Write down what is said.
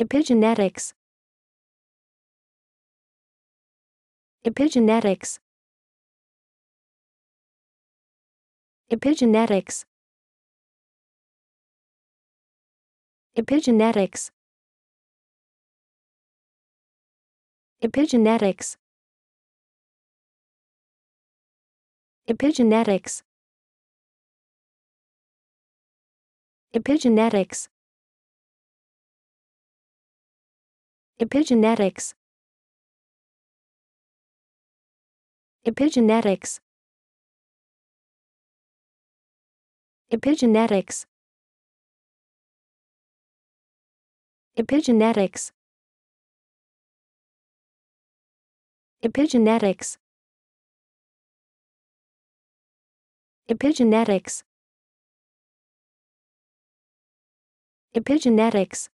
Epigenetics Epigenetics Epigenetics Epigenetics Epigenetics Epigenetics Epigenetics Epigenetics Epigenetics Epigenetics Epigenetics Epigenetics Epigenetics Epigenetics